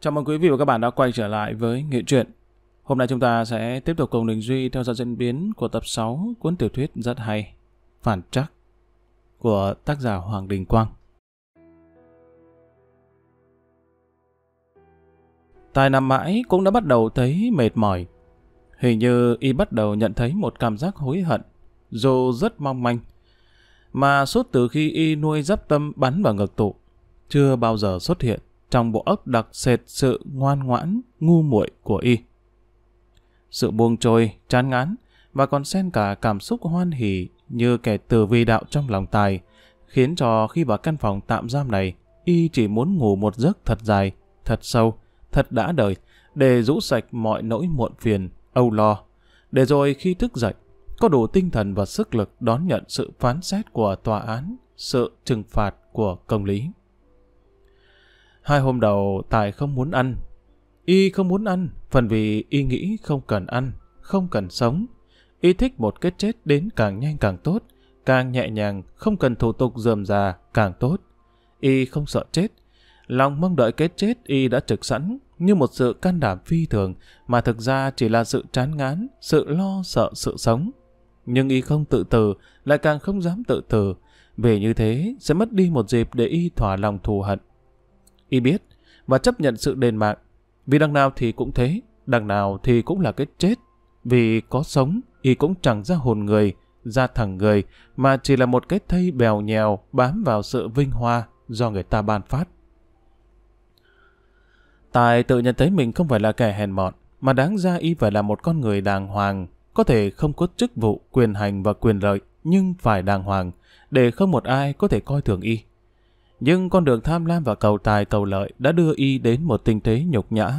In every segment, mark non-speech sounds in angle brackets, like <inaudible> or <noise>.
Chào mừng quý vị và các bạn đã quay trở lại với Nghệ truyện. Hôm nay chúng ta sẽ tiếp tục cùng Đình Duy theo dõi diễn biến của tập 6 cuốn tiểu thuyết rất hay Phản Trắc của tác giả Hoàng Đình Quang. Tài nằm mãi cũng đã bắt đầu thấy mệt mỏi. Hình như y bắt đầu nhận thấy một cảm giác hối hận, dù rất mong manh. Mà suốt từ khi y nuôi dấp tâm bắn vào ngực tụ, chưa bao giờ xuất hiện trong bộ óc đặc sệt sự ngoan ngoãn, ngu muội của y. Sự buông trôi, chán ngán, và còn xen cả cảm xúc hoan hỉ như kẻ từ vi đạo trong lòng tài, khiến cho khi vào căn phòng tạm giam này, y chỉ muốn ngủ một giấc thật dài, thật sâu, thật đã đời, để rũ sạch mọi nỗi muộn phiền, âu lo. Để rồi khi thức dậy, có đủ tinh thần và sức lực đón nhận sự phán xét của tòa án, sự trừng phạt của công lý. Hai hôm đầu Tài không muốn ăn. Y không muốn ăn, phần vì Y nghĩ không cần ăn, không cần sống. Y thích một cái chết đến càng nhanh càng tốt, càng nhẹ nhàng, không cần thủ tục dườm già, càng tốt. Y không sợ chết. Lòng mong đợi cái chết Y đã trực sẵn, như một sự can đảm phi thường, mà thực ra chỉ là sự chán ngán, sự lo sợ sự sống. Nhưng Y không tự tử, lại càng không dám tự tử. về như thế, sẽ mất đi một dịp để Y thỏa lòng thù hận, Y biết, và chấp nhận sự đền mạng. Vì đằng nào thì cũng thế, đằng nào thì cũng là cái chết. Vì có sống, Y cũng chẳng ra hồn người, ra thẳng người, mà chỉ là một cái thây bèo nhèo bám vào sự vinh hoa do người ta ban phát. Tài tự nhận thấy mình không phải là kẻ hèn mọn, mà đáng ra y phải là một con người đàng hoàng, có thể không có chức vụ, quyền hành và quyền lợi, nhưng phải đàng hoàng, để không một ai có thể coi thường y. Nhưng con đường tham lam và cầu tài cầu lợi đã đưa y đến một tình thế nhục nhã.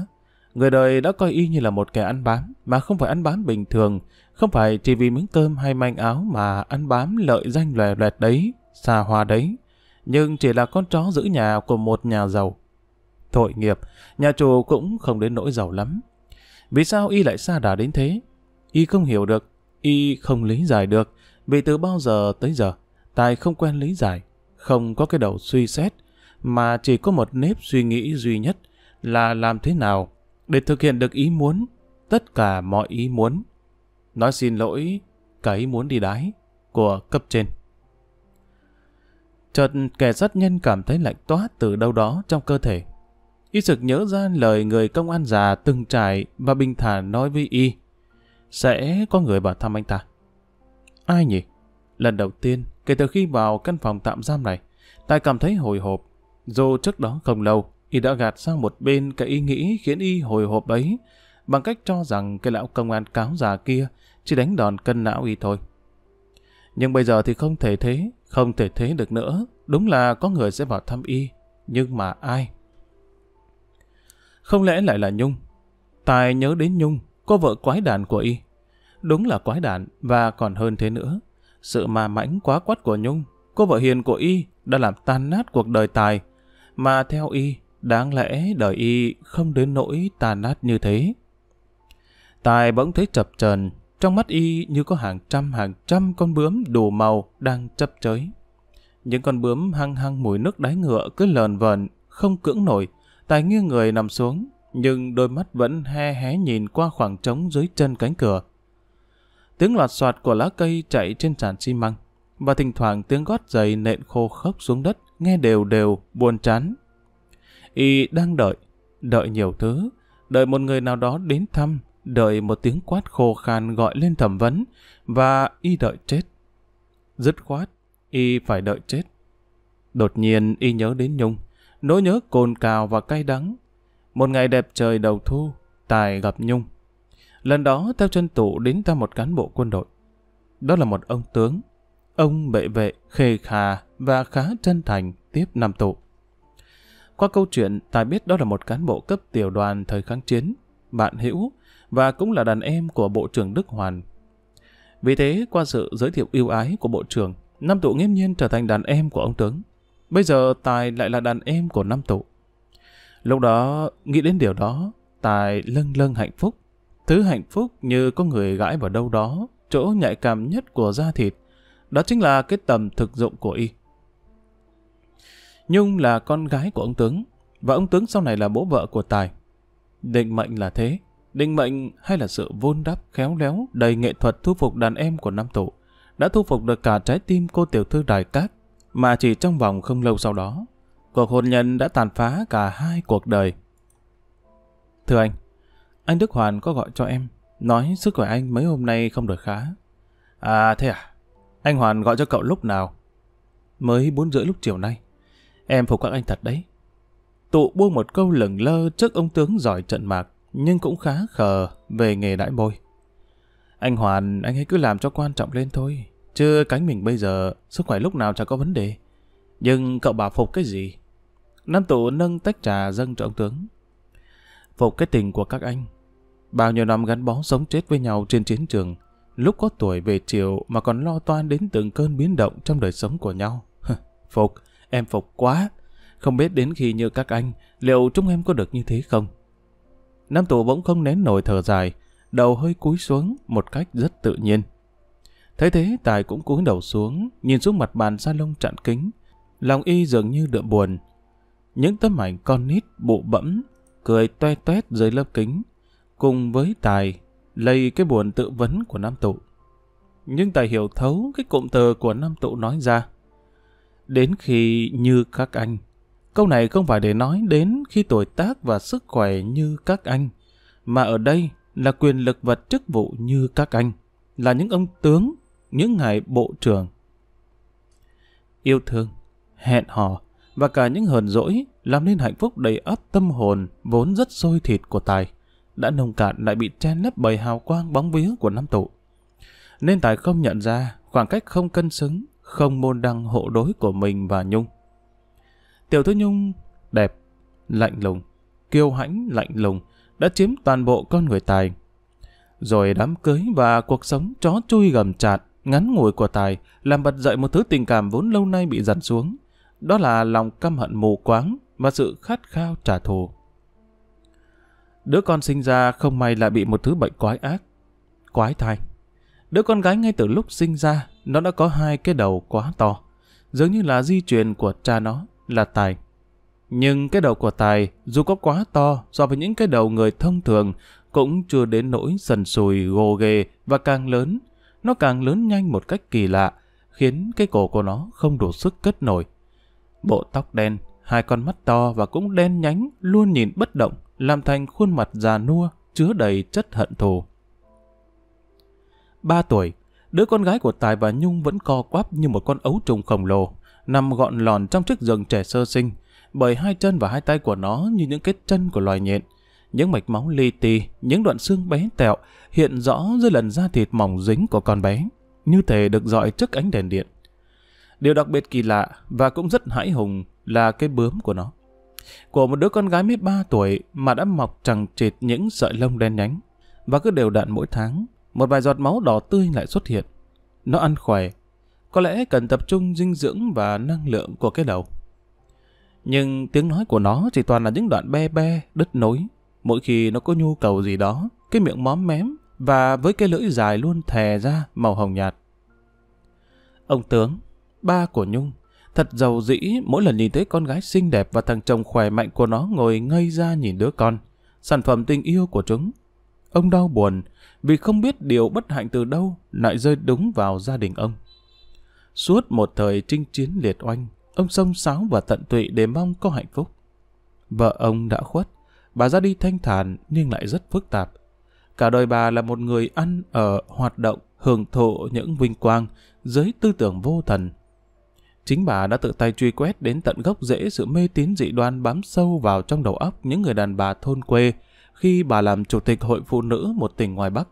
Người đời đã coi y như là một kẻ ăn bám, mà không phải ăn bám bình thường, không phải chỉ vì miếng cơm hay manh áo mà ăn bám lợi danh lòe loẹt đấy, xa hoa đấy, nhưng chỉ là con chó giữ nhà của một nhà giàu. thội nghiệp, nhà chủ cũng không đến nỗi giàu lắm. Vì sao y lại xa đà đến thế? Y không hiểu được, y không lý giải được, vì từ bao giờ tới giờ, tài không quen lý giải, không có cái đầu suy xét, mà chỉ có một nếp suy nghĩ duy nhất là làm thế nào để thực hiện được ý muốn, tất cả mọi ý muốn. Nói xin lỗi, cái muốn đi đái của cấp trên. Chợt kẻ sát nhân cảm thấy lạnh toát từ đâu đó trong cơ thể. Y sực nhớ ra lời người công an già từng trải và bình thản nói với Y. Sẽ có người vào thăm anh ta. Ai nhỉ? Lần đầu tiên kể từ khi vào căn phòng tạm giam này. Tài cảm thấy hồi hộp, dù trước đó không lâu, y đã gạt sang một bên cái ý nghĩ khiến y hồi hộp ấy, bằng cách cho rằng cái lão công an cáo già kia chỉ đánh đòn cân não y thôi. Nhưng bây giờ thì không thể thế, không thể thế được nữa. Đúng là có người sẽ vào thăm y, nhưng mà ai? Không lẽ lại là Nhung? Tài nhớ đến Nhung, cô vợ quái đàn của y. Đúng là quái đàn và còn hơn thế nữa. Sự mà mãnh quá quắt của Nhung, cô vợ hiền của Y đã làm tan nát cuộc đời Tài. Mà theo Y, đáng lẽ đời Y không đến nỗi tan nát như thế. Tài bỗng thấy chập trần, trong mắt Y như có hàng trăm hàng trăm con bướm đủ màu đang chấp chới. Những con bướm hăng hăng mùi nước đáy ngựa cứ lờn vờn, không cưỡng nổi. Tài nghiêng người nằm xuống, nhưng đôi mắt vẫn he hé nhìn qua khoảng trống dưới chân cánh cửa tiếng loạt soạt của lá cây chạy trên sàn xi măng và thỉnh thoảng tiếng gót giày nện khô khốc xuống đất nghe đều đều buồn chán y đang đợi đợi nhiều thứ đợi một người nào đó đến thăm đợi một tiếng quát khô khan gọi lên thẩm vấn và y đợi chết dứt khoát y phải đợi chết đột nhiên y nhớ đến nhung nỗi nhớ cồn cào và cay đắng một ngày đẹp trời đầu thu tài gặp nhung Lần đó theo chân tụ đến thăm một cán bộ quân đội. Đó là một ông tướng. Ông bệ vệ, khề khà và khá chân thành tiếp năm tụ. Qua câu chuyện, Tài biết đó là một cán bộ cấp tiểu đoàn thời kháng chiến, bạn hữu và cũng là đàn em của Bộ trưởng Đức Hoàn. Vì thế, qua sự giới thiệu yêu ái của Bộ trưởng, Nam Tụ nghiêm nhiên trở thành đàn em của ông tướng. Bây giờ Tài lại là đàn em của Nam Tụ. Lúc đó, nghĩ đến điều đó, Tài lâng lâng hạnh phúc. Thứ hạnh phúc như có người gãi vào đâu đó, chỗ nhạy cảm nhất của da thịt, đó chính là cái tầm thực dụng của y. Nhung là con gái của ông tướng, và ông tướng sau này là bố vợ của Tài. Định mệnh là thế, định mệnh hay là sự vôn đắp khéo léo đầy nghệ thuật thu phục đàn em của Nam Tụ, đã thu phục được cả trái tim cô tiểu thư đài cát, mà chỉ trong vòng không lâu sau đó, cuộc hôn nhân đã tàn phá cả hai cuộc đời. Thưa anh, anh Đức Hoàn có gọi cho em, nói sức khỏe anh mấy hôm nay không được khá. À thế à? Anh Hoàn gọi cho cậu lúc nào? Mới bốn rưỡi lúc chiều nay. Em phục các anh thật đấy. Tụ buông một câu lửng lơ trước ông tướng giỏi trận mạc, nhưng cũng khá khờ về nghề đãi môi. Anh Hoàn, anh hãy cứ làm cho quan trọng lên thôi. Chứ cánh mình bây giờ, sức khỏe lúc nào chẳng có vấn đề. Nhưng cậu bảo phục cái gì? Nam tụ nâng tách trà dâng cho ông tướng. Phục cái tình của các anh, Bao nhiêu năm gắn bó sống chết với nhau trên chiến trường, lúc có tuổi về chiều mà còn lo toan đến từng cơn biến động trong đời sống của nhau. phục, em phục quá. Không biết đến khi như các anh, liệu chúng em có được như thế không? Nam tù bỗng không nén nổi thở dài, đầu hơi cúi xuống một cách rất tự nhiên. Thế thế, Tài cũng cúi đầu xuống, nhìn xuống mặt bàn salon chặn kính. Lòng y dường như đượm buồn. Những tấm ảnh con nít bụ bẫm, cười toe toét dưới lớp kính, cùng với Tài lây cái buồn tự vấn của Nam Tụ. Nhưng Tài hiểu thấu cái cụm từ của Nam Tụ nói ra. Đến khi như các anh, câu này không phải để nói đến khi tuổi tác và sức khỏe như các anh, mà ở đây là quyền lực và chức vụ như các anh, là những ông tướng, những ngài bộ trưởng. Yêu thương, hẹn hò và cả những hờn dỗi làm nên hạnh phúc đầy ắp tâm hồn vốn rất sôi thịt của Tài đã nông cạn lại bị che lấp bởi hào quang bóng vía của năm tụ. Nên Tài không nhận ra khoảng cách không cân xứng, không môn đăng hộ đối của mình và Nhung. Tiểu thư Nhung đẹp, lạnh lùng, kiêu hãnh lạnh lùng đã chiếm toàn bộ con người Tài. Rồi đám cưới và cuộc sống chó chui gầm chặt ngắn ngủi của Tài làm bật dậy một thứ tình cảm vốn lâu nay bị dằn xuống. Đó là lòng căm hận mù quáng và sự khát khao trả thù. Đứa con sinh ra không may là bị một thứ bệnh quái ác. Quái thai. Đứa con gái ngay từ lúc sinh ra, nó đã có hai cái đầu quá to. giống như là di truyền của cha nó, là Tài. Nhưng cái đầu của Tài, dù có quá to so với những cái đầu người thông thường, cũng chưa đến nỗi sần sùi, gồ ghề và càng lớn. Nó càng lớn nhanh một cách kỳ lạ, khiến cái cổ của nó không đủ sức cất nổi. Bộ tóc đen, hai con mắt to và cũng đen nhánh, luôn nhìn bất động làm thành khuôn mặt già nua, chứa đầy chất hận thù. Ba tuổi, đứa con gái của Tài và Nhung vẫn co quắp như một con ấu trùng khổng lồ, nằm gọn lòn trong chiếc giường trẻ sơ sinh, bởi hai chân và hai tay của nó như những cái chân của loài nhện. Những mạch máu li ti, những đoạn xương bé tẹo hiện rõ dưới lần da thịt mỏng dính của con bé, như thể được dọi trước ánh đèn điện. Điều đặc biệt kỳ lạ và cũng rất hãi hùng là cái bướm của nó của một đứa con gái mới 3 tuổi mà đã mọc chẳng chịt những sợi lông đen nhánh. Và cứ đều đặn mỗi tháng, một vài giọt máu đỏ tươi lại xuất hiện. Nó ăn khỏe, có lẽ cần tập trung dinh dưỡng và năng lượng của cái đầu. Nhưng tiếng nói của nó chỉ toàn là những đoạn be be, đứt nối. Mỗi khi nó có nhu cầu gì đó, cái miệng móm mém và với cái lưỡi dài luôn thè ra màu hồng nhạt. Ông tướng, ba của Nhung, Thật giàu dĩ mỗi lần nhìn thấy con gái xinh đẹp và thằng chồng khỏe mạnh của nó ngồi ngây ra nhìn đứa con, sản phẩm tình yêu của chúng. Ông đau buồn vì không biết điều bất hạnh từ đâu lại rơi đúng vào gia đình ông. Suốt một thời chinh chiến liệt oanh, ông sông sáo và tận tụy để mong có hạnh phúc. Vợ ông đã khuất, bà ra đi thanh thản nhưng lại rất phức tạp. Cả đời bà là một người ăn ở, hoạt động, hưởng thụ những vinh quang dưới tư tưởng vô thần, Chính bà đã tự tay truy quét đến tận gốc rễ sự mê tín dị đoan bám sâu vào trong đầu óc những người đàn bà thôn quê khi bà làm chủ tịch hội phụ nữ một tỉnh ngoài Bắc.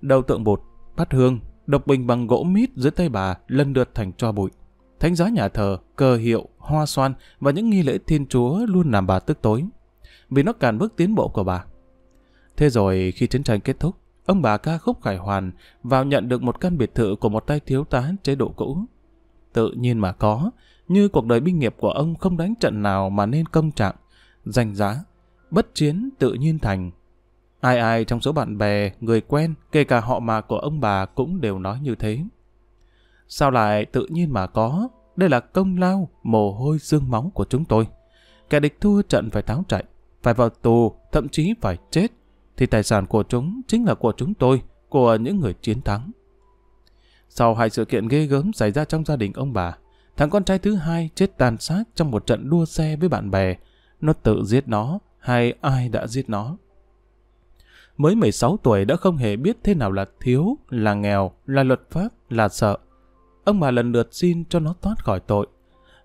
Đầu tượng bột, bát hương, độc bình bằng gỗ mít dưới tay bà lần lượt thành cho bụi. Thánh giá nhà thờ, cờ hiệu, hoa xoan và những nghi lễ thiên chúa luôn làm bà tức tối, vì nó cản bước tiến bộ của bà. Thế rồi khi chiến tranh kết thúc, ông bà ca khúc khải hoàn vào nhận được một căn biệt thự của một tay thiếu tá chế độ cũ tự nhiên mà có, như cuộc đời binh nghiệp của ông không đánh trận nào mà nên công trạng, danh giá, bất chiến tự nhiên thành. Ai ai trong số bạn bè, người quen, kể cả họ mà của ông bà cũng đều nói như thế. Sao lại tự nhiên mà có? Đây là công lao, mồ hôi xương máu của chúng tôi. Kẻ địch thua trận phải tháo chạy, phải vào tù, thậm chí phải chết, thì tài sản của chúng chính là của chúng tôi, của những người chiến thắng. Sau hai sự kiện ghê gớm xảy ra trong gia đình ông bà, thằng con trai thứ hai chết tàn sát trong một trận đua xe với bạn bè. Nó tự giết nó, hay ai đã giết nó? Mới 16 tuổi đã không hề biết thế nào là thiếu, là nghèo, là luật pháp, là sợ. Ông bà lần lượt xin cho nó thoát khỏi tội.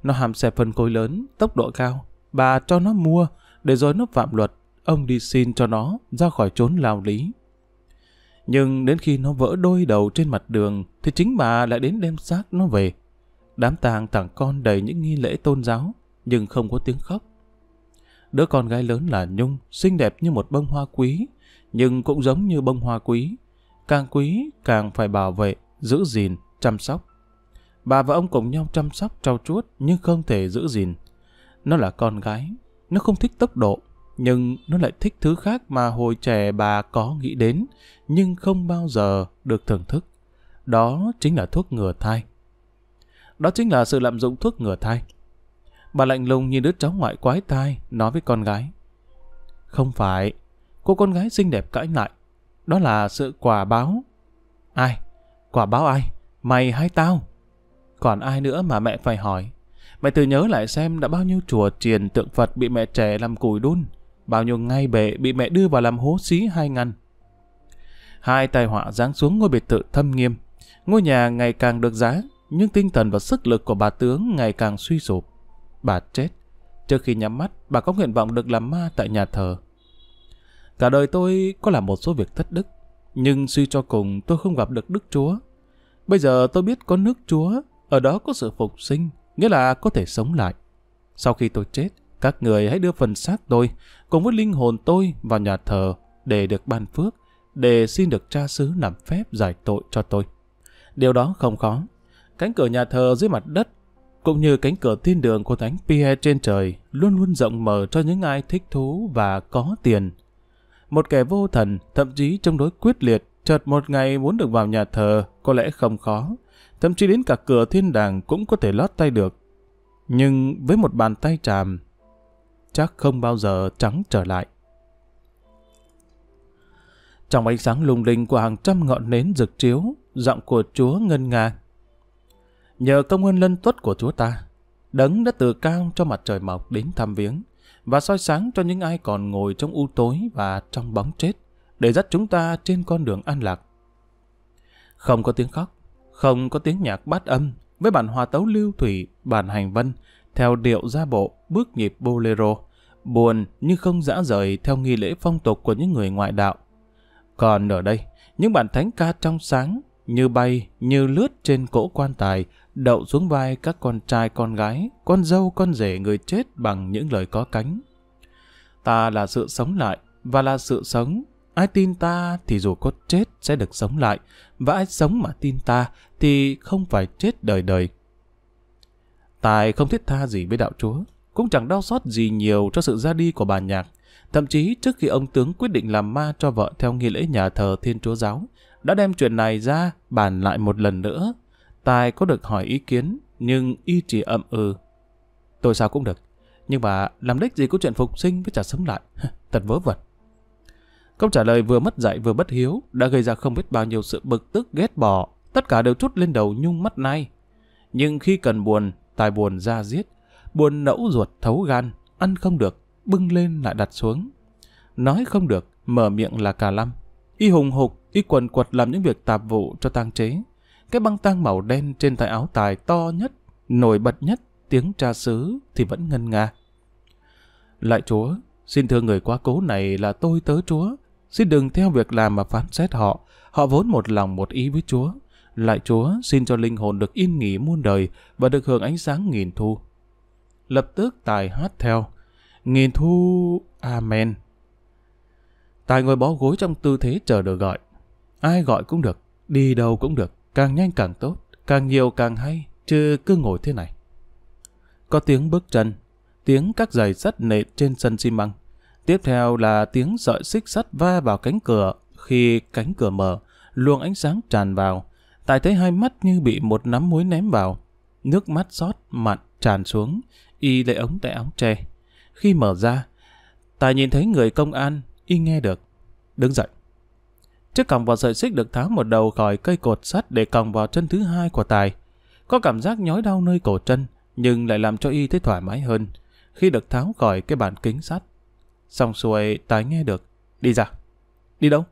Nó hàm xe phân cối lớn, tốc độ cao. Bà cho nó mua, để rồi nó phạm luật. Ông đi xin cho nó ra khỏi trốn lao lý. Nhưng đến khi nó vỡ đôi đầu trên mặt đường thì chính bà lại đến đem xác nó về. Đám tang thằng con đầy những nghi lễ tôn giáo nhưng không có tiếng khóc. Đứa con gái lớn là Nhung, xinh đẹp như một bông hoa quý, nhưng cũng giống như bông hoa quý. Càng quý càng phải bảo vệ, giữ gìn, chăm sóc. Bà và ông cùng nhau chăm sóc trau chuốt nhưng không thể giữ gìn. Nó là con gái, nó không thích tốc độ, nhưng nó lại thích thứ khác mà hồi trẻ bà có nghĩ đến, nhưng không bao giờ được thưởng thức. Đó chính là thuốc ngừa thai. Đó chính là sự lạm dụng thuốc ngừa thai. Bà lạnh lùng nhìn đứa cháu ngoại quái tai, nói với con gái. Không phải, cô con gái xinh đẹp cãi lại. Đó là sự quả báo. Ai? Quả báo ai? Mày hay tao? Còn ai nữa mà mẹ phải hỏi? Mày tự nhớ lại xem đã bao nhiêu chùa triền tượng Phật bị mẹ trẻ làm củi đun. Bao nhiêu ngay bể bị mẹ đưa vào làm hố xí hai ngăn. Hai tai họa giáng xuống ngôi biệt thự thâm nghiêm. Ngôi nhà ngày càng được giá, nhưng tinh thần và sức lực của bà tướng ngày càng suy sụp. Bà chết. Trước khi nhắm mắt, bà có nguyện vọng được làm ma tại nhà thờ. Cả đời tôi có làm một số việc thất đức, nhưng suy cho cùng tôi không gặp được Đức Chúa. Bây giờ tôi biết có nước Chúa, ở đó có sự phục sinh, nghĩa là có thể sống lại. Sau khi tôi chết, các người hãy đưa phần xác tôi cùng với linh hồn tôi vào nhà thờ để được ban phước, để xin được cha xứ làm phép giải tội cho tôi. Điều đó không khó. Cánh cửa nhà thờ dưới mặt đất cũng như cánh cửa thiên đường của thánh Pierre trên trời luôn luôn rộng mở cho những ai thích thú và có tiền. Một kẻ vô thần, thậm chí chống đối quyết liệt, chợt một ngày muốn được vào nhà thờ có lẽ không khó, thậm chí đến cả cửa thiên đàng cũng có thể lót tay được. Nhưng với một bàn tay tràm, chắc không bao giờ trắng trở lại. Trong ánh sáng lung linh của hàng trăm ngọn nến rực chiếu, giọng của Chúa ngân nga. Nhờ công ơn lân tuất của Chúa ta, đấng đã từ cao cho mặt trời mọc đến thăm viếng và soi sáng cho những ai còn ngồi trong u tối và trong bóng chết để dắt chúng ta trên con đường an lạc. Không có tiếng khóc, không có tiếng nhạc bát âm với bản hòa tấu lưu thủy, bản hành vân, theo điệu gia bộ, bước nhịp bolero, buồn nhưng không dã rời theo nghi lễ phong tục của những người ngoại đạo. Còn ở đây, những bản thánh ca trong sáng, như bay, như lướt trên cỗ quan tài, đậu xuống vai các con trai con gái, con dâu con rể người chết bằng những lời có cánh. Ta là sự sống lại, và là sự sống. Ai tin ta thì dù có chết sẽ được sống lại, và ai sống mà tin ta thì không phải chết đời đời. Tài không thiết tha gì với đạo chúa, cũng chẳng đau xót gì nhiều cho sự ra đi của bà nhạc. Thậm chí trước khi ông tướng quyết định làm ma cho vợ theo nghi lễ nhà thờ Thiên Chúa Giáo, đã đem chuyện này ra bàn lại một lần nữa. Tài có được hỏi ý kiến, nhưng y chỉ ậm ừ. Tôi sao cũng được, nhưng mà làm đích gì có chuyện phục sinh với trả sống lại, thật vớ vẩn. Câu trả lời vừa mất dạy vừa bất hiếu đã gây ra không biết bao nhiêu sự bực tức ghét bỏ, tất cả đều trút lên đầu nhung mắt nay. Nhưng khi cần buồn, tai buồn ra giết, buồn nẫu ruột thấu gan, ăn không được, bưng lên lại đặt xuống. Nói không được, mở miệng là cà lăm. Y hùng hục, y quần quật làm những việc tạp vụ cho tang chế. Cái băng tang màu đen trên tay áo tài to nhất, nổi bật nhất, tiếng tra sứ thì vẫn ngân nga. Lại chúa, xin thưa người quá cố này là tôi tớ chúa, xin đừng theo việc làm mà phán xét họ, họ vốn một lòng một ý với chúa, lại Chúa xin cho linh hồn được yên nghỉ muôn đời và được hưởng ánh sáng nghìn thu. Lập tức Tài hát theo. Nghìn thu... Amen. Tài ngồi bó gối trong tư thế chờ được gọi. Ai gọi cũng được, đi đâu cũng được, càng nhanh càng tốt, càng nhiều càng hay, chứ cứ ngồi thế này. Có tiếng bước chân, tiếng các giày sắt nện trên sân xi măng. Tiếp theo là tiếng sợi xích sắt va vào cánh cửa. Khi cánh cửa mở, luồng ánh sáng tràn vào, Tài thấy hai mắt như bị một nắm muối ném vào. Nước mắt xót mặn tràn xuống, y lấy ống tay áo tre. Khi mở ra, Tài nhìn thấy người công an, y nghe được. Đứng dậy. Chiếc còng vào sợi xích được tháo một đầu khỏi cây cột sắt để còng vào chân thứ hai của Tài. Có cảm giác nhói đau nơi cổ chân, nhưng lại làm cho y thấy thoải mái hơn khi được tháo khỏi cái bàn kính sắt. Xong xuôi, Tài nghe được. Đi ra. Đi đâu?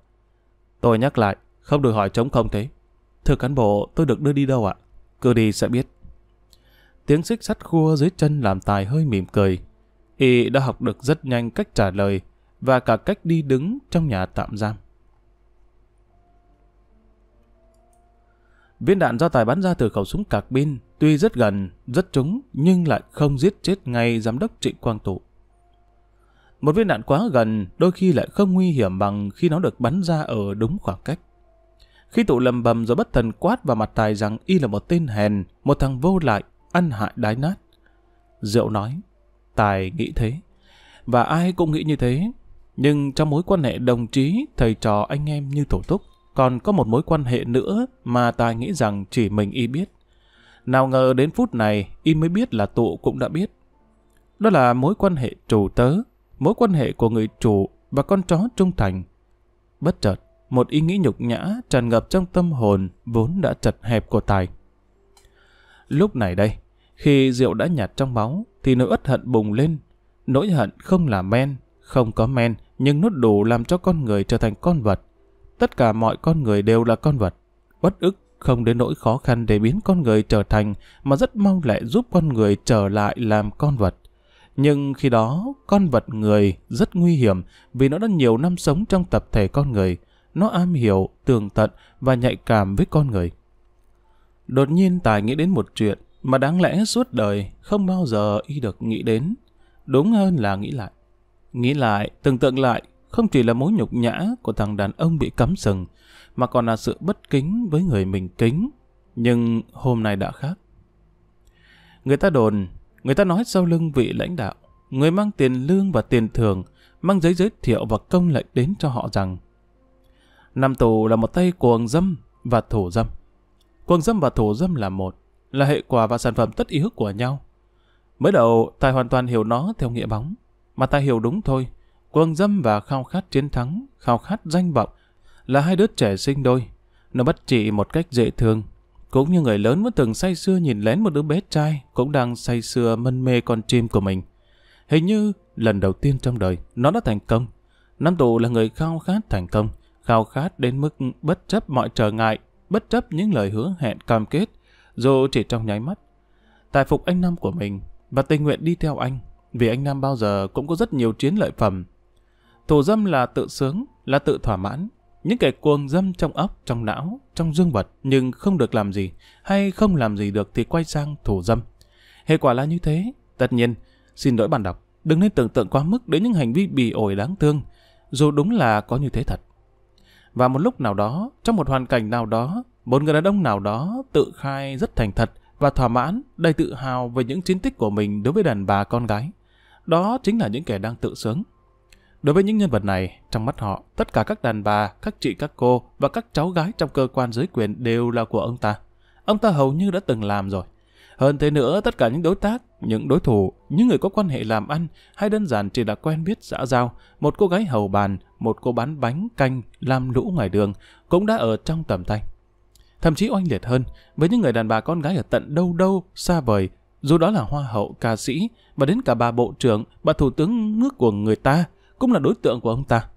Tôi nhắc lại, không được hỏi trống không thế. Thưa cán bộ, tôi được đưa đi đâu ạ? Cứ đi sẽ biết. Tiếng xích sắt khua dưới chân làm tài hơi mỉm cười. Y đã học được rất nhanh cách trả lời và cả cách đi đứng trong nhà tạm giam. Viên đạn do tài bắn ra từ khẩu súng cạc pin, tuy rất gần, rất trúng, nhưng lại không giết chết ngay giám đốc Trịnh Quang Tụ. Một viên đạn quá gần đôi khi lại không nguy hiểm bằng khi nó được bắn ra ở đúng khoảng cách. Khi tụ lầm bầm rồi bất thần quát vào mặt Tài rằng y là một tên hèn, một thằng vô lại, ăn hại đái nát. rượu nói, Tài nghĩ thế, và ai cũng nghĩ như thế. Nhưng trong mối quan hệ đồng chí, thầy trò anh em như tổ túc, còn có một mối quan hệ nữa mà Tài nghĩ rằng chỉ mình y biết. Nào ngờ đến phút này, y mới biết là tụ cũng đã biết. Đó là mối quan hệ chủ tớ, mối quan hệ của người chủ và con chó trung thành. Bất chợt, một ý nghĩ nhục nhã tràn ngập trong tâm hồn vốn đã chật hẹp của Tài. Lúc này đây, khi rượu đã nhạt trong máu, thì nỗi ất hận bùng lên. Nỗi hận không là men, không có men, nhưng nốt đủ làm cho con người trở thành con vật. Tất cả mọi con người đều là con vật. Bất ức không đến nỗi khó khăn để biến con người trở thành, mà rất mong lại giúp con người trở lại làm con vật. Nhưng khi đó, con vật người rất nguy hiểm vì nó đã nhiều năm sống trong tập thể con người nó am hiểu, tường tận và nhạy cảm với con người. Đột nhiên Tài nghĩ đến một chuyện mà đáng lẽ suốt đời không bao giờ y được nghĩ đến. Đúng hơn là nghĩ lại. Nghĩ lại, tưởng tượng lại, không chỉ là mối nhục nhã của thằng đàn ông bị cắm sừng, mà còn là sự bất kính với người mình kính. Nhưng hôm nay đã khác. Người ta đồn, người ta nói sau lưng vị lãnh đạo, người mang tiền lương và tiền thưởng, mang giấy giới thiệu và công lệnh đến cho họ rằng năm tù là một tay cuồng dâm và thủ dâm. Cuồng dâm và thủ dâm là một, là hệ quả và sản phẩm tất yếu của nhau. Mới đầu, Tài hoàn toàn hiểu nó theo nghĩa bóng, mà Tài hiểu đúng thôi. Cuồng dâm và khao khát chiến thắng, khao khát danh vọng là hai đứa trẻ sinh đôi. Nó bắt chị một cách dễ thương. Cũng như người lớn vẫn từng say sưa nhìn lén một đứa bé trai cũng đang say sưa mân mê con chim của mình. Hình như lần đầu tiên trong đời nó đã thành công. năm tù là người khao khát thành công khao khát đến mức bất chấp mọi trở ngại, bất chấp những lời hứa hẹn cam kết, dù chỉ trong nháy mắt. Tài phục anh Nam của mình và tình nguyện đi theo anh, vì anh Nam bao giờ cũng có rất nhiều chiến lợi phẩm. Thủ dâm là tự sướng, là tự thỏa mãn, những kẻ cuồng dâm trong óc, trong não, trong dương vật nhưng không được làm gì hay không làm gì được thì quay sang thủ dâm. Hệ quả là như thế. Tất nhiên, xin lỗi bạn đọc, đừng nên tưởng tượng quá mức đến những hành vi bỉ ổi đáng thương, dù đúng là có như thế thật. Và một lúc nào đó, trong một hoàn cảnh nào đó, một người đàn ông nào đó tự khai rất thành thật và thỏa mãn, đầy tự hào về những chiến tích của mình đối với đàn bà con gái. Đó chính là những kẻ đang tự sướng. Đối với những nhân vật này, trong mắt họ, tất cả các đàn bà, các chị các cô và các cháu gái trong cơ quan dưới quyền đều là của ông ta. Ông ta hầu như đã từng làm rồi. Hơn thế nữa, tất cả những đối tác, những đối thủ, những người có quan hệ làm ăn hay đơn giản chỉ là quen biết xã giao, một cô gái hầu bàn, một cô bán bánh canh làm lũ ngoài đường cũng đã ở trong tầm tay. Thậm chí oanh liệt hơn, với những người đàn bà con gái ở tận đâu đâu, xa vời, dù đó là hoa hậu, ca sĩ và đến cả bà bộ trưởng, bà thủ tướng nước của người ta cũng là đối tượng của ông ta.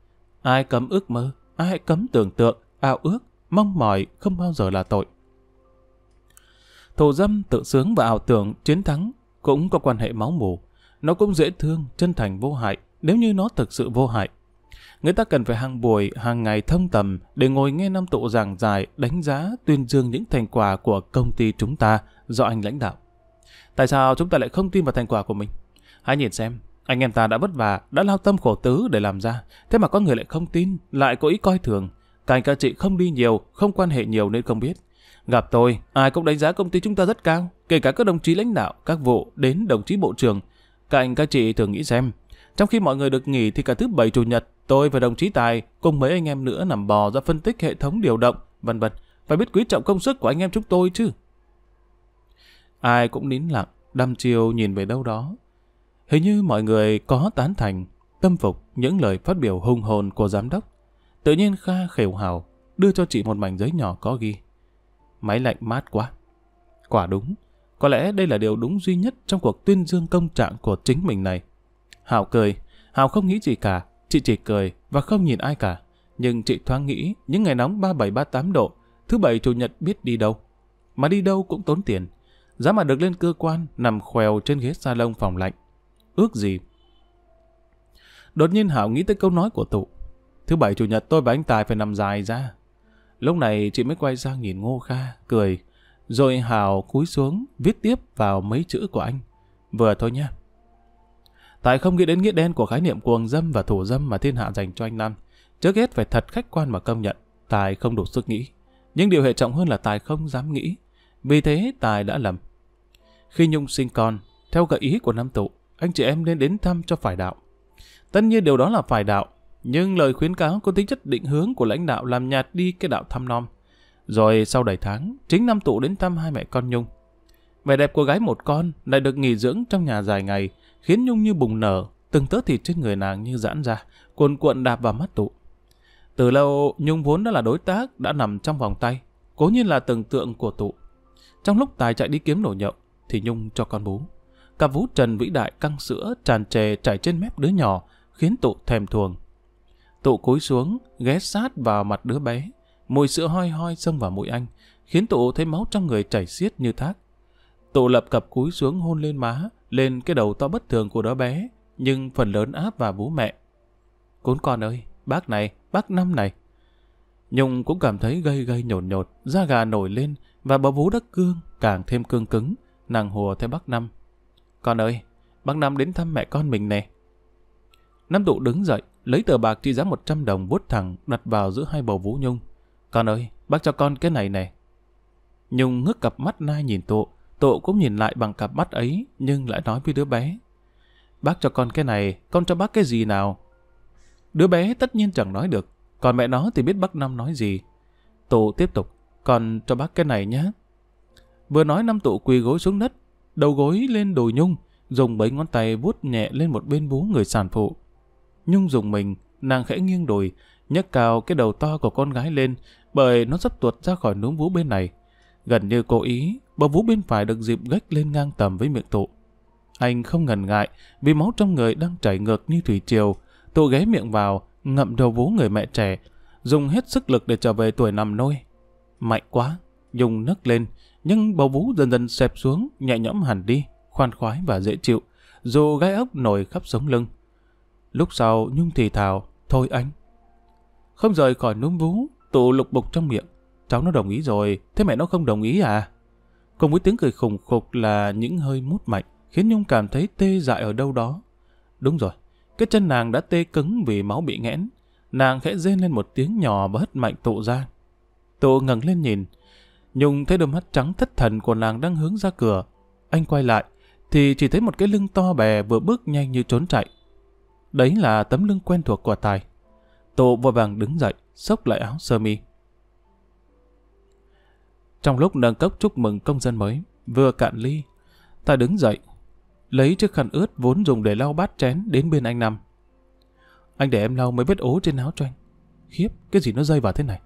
Ai cấm ước mơ, ai cấm tưởng tượng, ao ước, mong mỏi không bao giờ là tội. Thổ dâm tự sướng và ảo tưởng chiến thắng cũng có quan hệ máu mủ. Nó cũng dễ thương, chân thành vô hại, nếu như nó thực sự vô hại. Người ta cần phải hàng buổi, hàng ngày thông tầm để ngồi nghe năm tụ giảng dài đánh giá, tuyên dương những thành quả của công ty chúng ta do anh lãnh đạo. Tại sao chúng ta lại không tin vào thành quả của mình? Hãy nhìn xem, anh em ta đã vất vả, đã lao tâm khổ tứ để làm ra. Thế mà có người lại không tin, lại có ý coi thường. Các anh các chị không đi nhiều, không quan hệ nhiều nên không biết. Gặp tôi, ai cũng đánh giá công ty chúng ta rất cao, kể cả các đồng chí lãnh đạo, các vụ, đến đồng chí bộ trưởng. Các anh các chị thường nghĩ xem, trong khi mọi người được nghỉ thì cả thứ bảy chủ nhật, tôi và đồng chí Tài cùng mấy anh em nữa nằm bò ra phân tích hệ thống điều động, vân vân. Phải biết quý trọng công sức của anh em chúng tôi chứ. Ai cũng nín lặng, đăm chiêu nhìn về đâu đó. Hình như mọi người có tán thành, tâm phục những lời phát biểu hùng hồn của giám đốc. Tự nhiên Kha khều hào, đưa cho chị một mảnh giấy nhỏ có ghi. Máy lạnh mát quá. Quả đúng, có lẽ đây là điều đúng duy nhất trong cuộc tuyên dương công trạng của chính mình này. Hảo cười, Hảo không nghĩ gì cả, chị chỉ cười và không nhìn ai cả. Nhưng chị thoáng nghĩ những ngày nóng 37-38 độ, thứ bảy chủ nhật biết đi đâu. Mà đi đâu cũng tốn tiền. Giá mà được lên cơ quan nằm khoèo trên ghế salon phòng lạnh. Ước gì? Đột nhiên Hảo nghĩ tới câu nói của tụ. Thứ bảy chủ nhật tôi và anh Tài phải nằm dài ra. Lúc này chị mới quay sang nhìn Ngô Kha, cười. Rồi Hào cúi xuống, viết tiếp vào mấy chữ của anh. Vừa thôi nha Tài không nghĩ đến nghĩa đen của khái niệm cuồng dâm và thủ dâm mà thiên hạ dành cho anh Nam. Trước hết phải thật khách quan mà công nhận. Tài không đủ sức nghĩ. Nhưng điều hệ trọng hơn là Tài không dám nghĩ. Vì thế Tài đã lầm. Khi Nhung sinh con, theo gợi ý của Nam Tụ, anh chị em nên đến thăm cho phải đạo. Tất nhiên điều đó là phải đạo, nhưng lời khuyến cáo có tính chất định hướng của lãnh đạo làm nhạt đi cái đạo thăm nom. Rồi sau đầy tháng, chính Nam tụ đến thăm hai mẹ con Nhung. Vẻ đẹp của gái một con lại được nghỉ dưỡng trong nhà dài ngày, khiến Nhung như bùng nở, từng tớ thịt trên người nàng như giãn ra, cuồn cuộn đạp vào mắt tụ. Từ lâu, Nhung vốn đã là đối tác đã nằm trong vòng tay, cố nhiên là tưởng tượng của tụ. Trong lúc Tài chạy đi kiếm nổ nhậu, thì Nhung cho con bú. Cặp vú trần vĩ đại căng sữa tràn trề chảy trên mép đứa nhỏ, khiến tụ thèm thuồng. Tụ cúi xuống, ghé sát vào mặt đứa bé. Mùi sữa hoi hoi xông vào mũi anh, khiến tụ thấy máu trong người chảy xiết như thác. Tụ lập cập cúi xuống hôn lên má, lên cái đầu to bất thường của đứa bé, nhưng phần lớn áp vào bố mẹ. Cún con ơi, bác này, bác năm này. Nhung cũng cảm thấy gây gây nhột nhột, da gà nổi lên và bờ vú đất cương càng thêm cương cứng, nàng hùa theo bác năm. Con ơi, bác năm đến thăm mẹ con mình nè. Năm tụ đứng dậy, lấy tờ bạc trị giá 100 đồng vuốt thẳng đặt vào giữa hai bầu vú Nhung. Con ơi, bác cho con cái này này. Nhung ngước cặp mắt nai nhìn tụ, tụ cũng nhìn lại bằng cặp mắt ấy nhưng lại nói với đứa bé. Bác cho con cái này, con cho bác cái gì nào? Đứa bé tất nhiên chẳng nói được, còn mẹ nó thì biết bác Năm nói gì. Tụ tiếp tục, con cho bác cái này nhé. Vừa nói năm tụ quỳ gối xuống đất, đầu gối lên đồi nhung, dùng bấy ngón tay vuốt nhẹ lên một bên vú người sản phụ. Nhung dùng mình, nàng khẽ nghiêng đùi, nhấc cao cái đầu to của con gái lên bởi nó sắp tuột ra khỏi núm vú bên này. Gần như cố ý, bờ vú bên phải được dịp gách lên ngang tầm với miệng tụ. Anh không ngần ngại vì máu trong người đang chảy ngược như thủy triều. Tụ ghé miệng vào, ngậm đầu vú người mẹ trẻ, dùng hết sức lực để trở về tuổi nằm nôi. Mạnh quá, dùng nấc lên, nhưng bầu vú dần dần xẹp xuống, nhẹ nhõm hẳn đi, khoan khoái và dễ chịu, dù gai ốc nổi khắp sống lưng. Lúc sau Nhung thì thào, thôi anh. Không rời khỏi núm vú, tụ lục bục trong miệng. Cháu nó đồng ý rồi, thế mẹ nó không đồng ý à? Cùng với tiếng cười khủng khục là những hơi mút mạnh, khiến Nhung cảm thấy tê dại ở đâu đó. Đúng rồi, cái chân nàng đã tê cứng vì máu bị nghẽn. Nàng khẽ rên lên một tiếng nhỏ và hất mạnh tụ ra. Tụ ngẩng lên nhìn, Nhung thấy đôi mắt trắng thất thần của nàng đang hướng ra cửa. Anh quay lại, thì chỉ thấy một cái lưng to bè vừa bước nhanh như trốn chạy. Đấy là tấm lưng quen thuộc của Tài. tô vội vàng đứng dậy, xốc lại áo sơ mi. Trong lúc nâng cốc chúc mừng công dân mới, vừa cạn ly, Tài đứng dậy, lấy chiếc khăn ướt vốn dùng để lau bát chén đến bên anh Năm. Anh để em lau mới vết ố trên áo cho anh. Khiếp, cái gì nó dây vào thế này?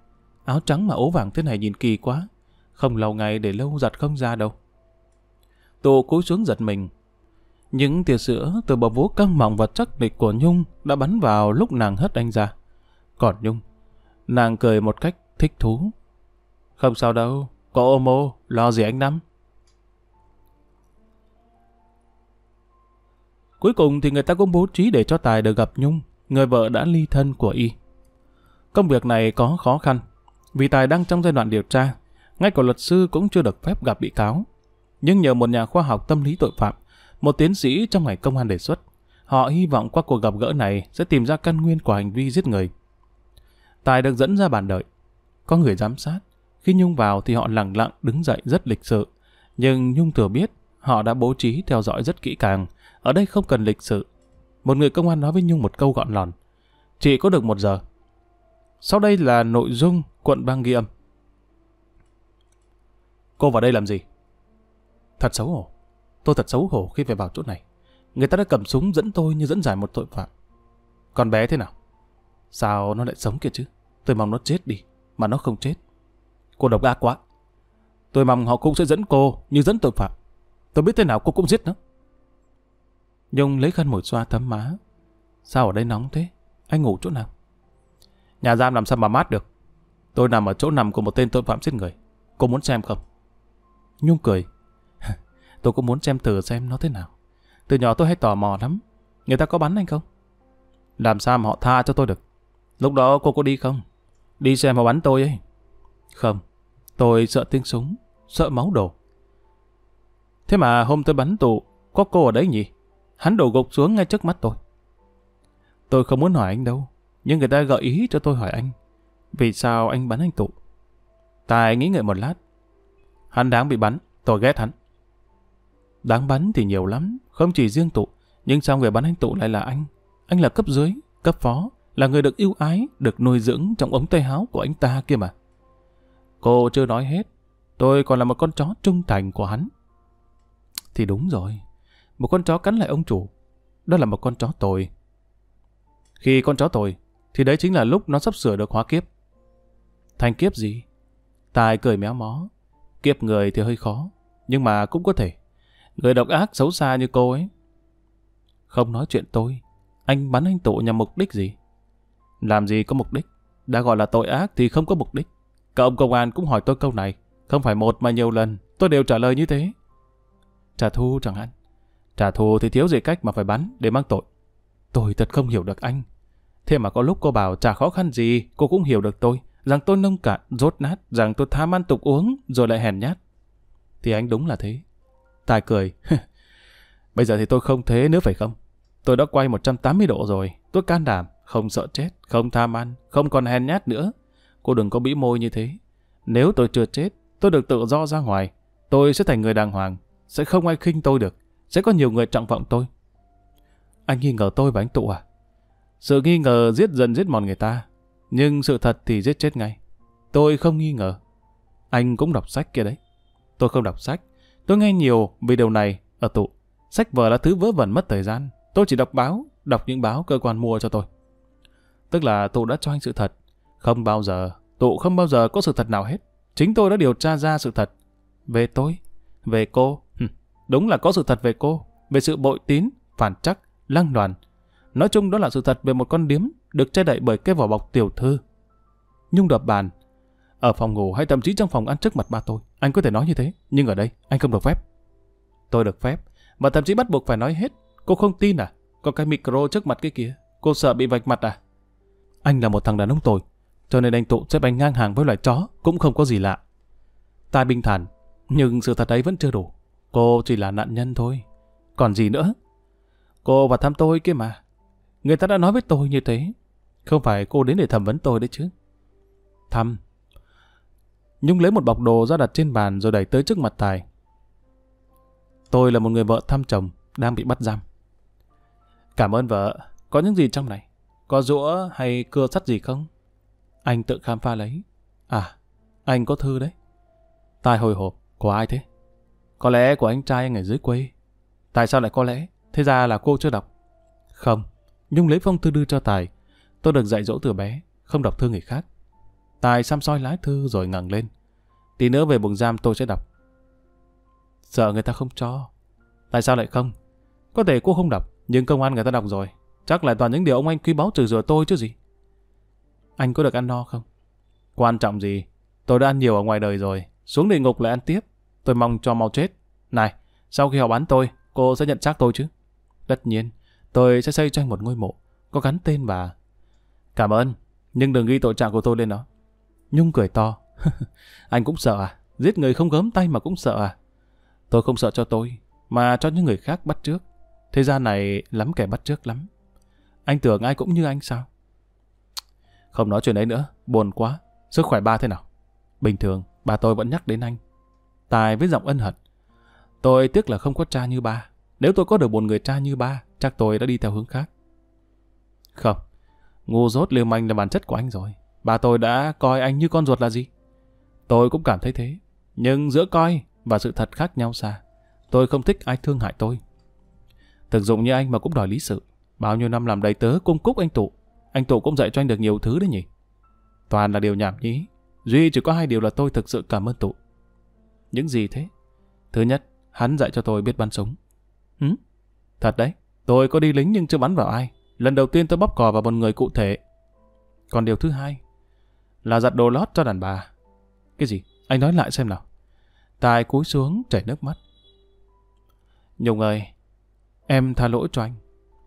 Áo trắng mà ố vàng thế này nhìn kỳ quá. Không lau ngày để lâu giặt không ra đâu. tô cúi xuống giật mình, những tia sữa từ bờ vú căng mọng và chắc nịch của Nhung đã bắn vào lúc nàng hất anh ra. Còn Nhung, nàng cười một cách thích thú. Không sao đâu, có ô mô, lo gì anh lắm. Cuối cùng thì người ta cũng bố trí để cho Tài được gặp Nhung, người vợ đã ly thân của y. Công việc này có khó khăn, vì Tài đang trong giai đoạn điều tra, ngay cả luật sư cũng chưa được phép gặp bị cáo. Nhưng nhờ một nhà khoa học tâm lý tội phạm, một tiến sĩ trong ngành công an đề xuất. Họ hy vọng qua cuộc gặp gỡ này sẽ tìm ra căn nguyên của hành vi giết người. Tài được dẫn ra bàn đợi. Có người giám sát. Khi Nhung vào thì họ lặng lặng đứng dậy rất lịch sự. Nhưng Nhung thừa biết họ đã bố trí theo dõi rất kỹ càng. Ở đây không cần lịch sự. Một người công an nói với Nhung một câu gọn lòn. Chỉ có được một giờ. Sau đây là nội dung quận bang ghi âm. Cô vào đây làm gì? Thật xấu hổ. Tôi thật xấu hổ khi phải vào chỗ này. Người ta đã cầm súng dẫn tôi như dẫn giải một tội phạm. Con bé thế nào? Sao nó lại sống kia chứ? Tôi mong nó chết đi, mà nó không chết. Cô độc ác quá. Tôi mong họ cũng sẽ dẫn cô như dẫn tội phạm. Tôi biết thế nào cô cũng giết nó. Nhung lấy khăn mồi xoa thấm má. Sao ở đây nóng thế? Anh ngủ chỗ nào? Nhà giam làm sao mà mát được? Tôi nằm ở chỗ nằm của một tên tội phạm giết người. Cô muốn xem không? Nhung cười. Tôi cũng muốn xem thử xem nó thế nào. Từ nhỏ tôi hay tò mò lắm. Người ta có bắn anh không? Làm sao mà họ tha cho tôi được? Lúc đó cô có đi không? Đi xem họ bắn tôi ấy. Không, tôi sợ tiếng súng, sợ máu đổ. Thế mà hôm tôi bắn tụ, có cô ở đấy nhỉ? Hắn đổ gục xuống ngay trước mắt tôi. Tôi không muốn hỏi anh đâu, nhưng người ta gợi ý cho tôi hỏi anh. Vì sao anh bắn anh tụ? Tài nghĩ ngợi một lát. Hắn đáng bị bắn, tôi ghét hắn. Đáng bắn thì nhiều lắm, không chỉ riêng tụ, nhưng sao người bắn anh tụ lại là anh? Anh là cấp dưới, cấp phó, là người được yêu ái, được nuôi dưỡng trong ống tay háo của anh ta kia mà. Cô chưa nói hết, tôi còn là một con chó trung thành của hắn. Thì đúng rồi, một con chó cắn lại ông chủ, đó là một con chó tồi. Khi con chó tồi, thì đấy chính là lúc nó sắp sửa được hóa kiếp. Thành kiếp gì? Tài cười méo mó, kiếp người thì hơi khó, nhưng mà cũng có thể. Người độc ác xấu xa như cô ấy. Không nói chuyện tôi, anh bắn anh tụ nhằm mục đích gì? Làm gì có mục đích? Đã gọi là tội ác thì không có mục đích. cả ông công an cũng hỏi tôi câu này. Không phải một mà nhiều lần, tôi đều trả lời như thế. Trả thù chẳng hạn. Trả thù thì thiếu gì cách mà phải bắn để mang tội. Tôi thật không hiểu được anh. Thế mà có lúc cô bảo chả khó khăn gì, cô cũng hiểu được tôi. Rằng tôi nông cạn, rốt nát, rằng tôi tham ăn tục uống, rồi lại hèn nhát. Thì anh đúng là thế. Tài cười. <laughs> Bây giờ thì tôi không thế nữa phải không? Tôi đã quay 180 độ rồi. Tôi can đảm, không sợ chết, không tham ăn, không còn hèn nhát nữa. Cô đừng có bĩ môi như thế. Nếu tôi chưa chết, tôi được tự do ra ngoài. Tôi sẽ thành người đàng hoàng. Sẽ không ai khinh tôi được. Sẽ có nhiều người trọng vọng tôi. Anh nghi ngờ tôi và anh tụ à? Sự nghi ngờ giết dần giết mòn người ta. Nhưng sự thật thì giết chết ngay. Tôi không nghi ngờ. Anh cũng đọc sách kia đấy. Tôi không đọc sách. Tôi nghe nhiều về điều này ở tụ. Sách vở là thứ vớ vẩn mất thời gian. Tôi chỉ đọc báo, đọc những báo cơ quan mua cho tôi. Tức là tụ đã cho anh sự thật. Không bao giờ, tụ không bao giờ có sự thật nào hết. Chính tôi đã điều tra ra sự thật. Về tôi, về cô. Đúng là có sự thật về cô, về sự bội tín, phản trắc, lăng đoàn. Nói chung đó là sự thật về một con điếm được che đậy bởi cái vỏ bọc tiểu thư. Nhung đập bàn, ở phòng ngủ hay thậm chí trong phòng ăn trước mặt ba tôi, anh có thể nói như thế, nhưng ở đây anh không được phép. Tôi được phép, và thậm chí bắt buộc phải nói hết. Cô không tin à? Có cái micro trước mặt cái kia, cô sợ bị vạch mặt à? Anh là một thằng đàn ông tồi, cho nên anh tụ xếp anh ngang hàng với loài chó cũng không có gì lạ. Ta bình thản, nhưng sự thật ấy vẫn chưa đủ. Cô chỉ là nạn nhân thôi. Còn gì nữa? Cô và thăm tôi kia mà. Người ta đã nói với tôi như thế. Không phải cô đến để thẩm vấn tôi đấy chứ. Thăm, Nhung lấy một bọc đồ ra đặt trên bàn rồi đẩy tới trước mặt Tài. Tôi là một người vợ thăm chồng, đang bị bắt giam. Cảm ơn vợ, có những gì trong này? Có rũa hay cưa sắt gì không? Anh tự khám phá lấy. À, anh có thư đấy. Tài hồi hộp, của ai thế? Có lẽ của anh trai anh ở dưới quê. Tại sao lại có lẽ? Thế ra là cô chưa đọc. Không, Nhung lấy phong thư đưa cho Tài. Tôi được dạy dỗ từ bé, không đọc thư người khác. Tài xăm soi lái thư rồi ngẩng lên. Tí nữa về buồng giam tôi sẽ đọc. Sợ người ta không cho. Tại sao lại không? Có thể cô không đọc, nhưng công an người ta đọc rồi. Chắc là toàn những điều ông anh quý báu trừ rửa tôi chứ gì. Anh có được ăn no không? Quan trọng gì? Tôi đã ăn nhiều ở ngoài đời rồi. Xuống địa ngục lại ăn tiếp. Tôi mong cho mau chết. Này, sau khi họ bán tôi, cô sẽ nhận xác tôi chứ? Tất nhiên, tôi sẽ xây cho anh một ngôi mộ. Có gắn tên và. Cảm ơn, nhưng đừng ghi tội trạng của tôi lên đó. Nhung cười to. <laughs> anh cũng sợ à? Giết người không gớm tay mà cũng sợ à? Tôi không sợ cho tôi, mà cho những người khác bắt trước. Thế gian này lắm kẻ bắt trước lắm. Anh tưởng ai cũng như anh sao? Không nói chuyện đấy nữa, buồn quá. Sức khỏe ba thế nào? Bình thường, bà tôi vẫn nhắc đến anh. Tài với giọng ân hận. Tôi tiếc là không có cha như ba. Nếu tôi có được một người cha như ba, chắc tôi đã đi theo hướng khác. Không, ngu dốt liều manh là bản chất của anh rồi. Bà tôi đã coi anh như con ruột là gì? Tôi cũng cảm thấy thế. Nhưng giữa coi và sự thật khác nhau xa. Tôi không thích ai thương hại tôi. Thực dụng như anh mà cũng đòi lý sự. Bao nhiêu năm làm đầy tớ cung cúc anh Tụ. Anh Tụ cũng dạy cho anh được nhiều thứ đấy nhỉ. Toàn là điều nhảm nhí. Duy chỉ có hai điều là tôi thực sự cảm ơn Tụ. Những gì thế? Thứ nhất, hắn dạy cho tôi biết bắn súng. ừ Thật đấy, tôi có đi lính nhưng chưa bắn vào ai. Lần đầu tiên tôi bóp cò vào một người cụ thể. Còn điều thứ hai, là giặt đồ lót cho đàn bà. Cái gì? Anh nói lại xem nào. Tài cúi xuống chảy nước mắt. Nhung ơi, em tha lỗi cho anh.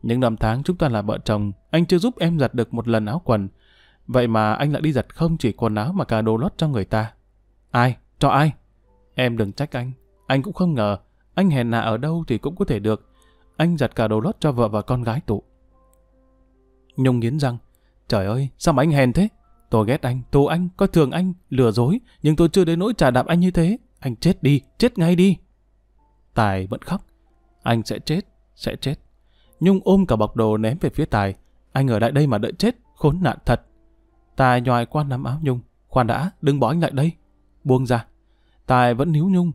Những năm tháng chúng ta là vợ chồng, anh chưa giúp em giặt được một lần áo quần. Vậy mà anh lại đi giặt không chỉ quần áo mà cả đồ lót cho người ta. Ai? Cho ai? Em đừng trách anh. Anh cũng không ngờ, anh hèn nạ ở đâu thì cũng có thể được. Anh giặt cả đồ lót cho vợ và con gái tụ. Nhung nghiến răng. Trời ơi, sao mà anh hèn thế? Tôi ghét anh, tù anh, coi thường anh, lừa dối, nhưng tôi chưa đến nỗi trả đạp anh như thế. Anh chết đi, chết ngay đi. Tài vẫn khóc. Anh sẽ chết, sẽ chết. Nhung ôm cả bọc đồ ném về phía Tài. Anh ở lại đây mà đợi chết, khốn nạn thật. Tài nhòi qua nắm áo Nhung. Khoan đã, đừng bỏ anh lại đây. Buông ra. Tài vẫn níu Nhung.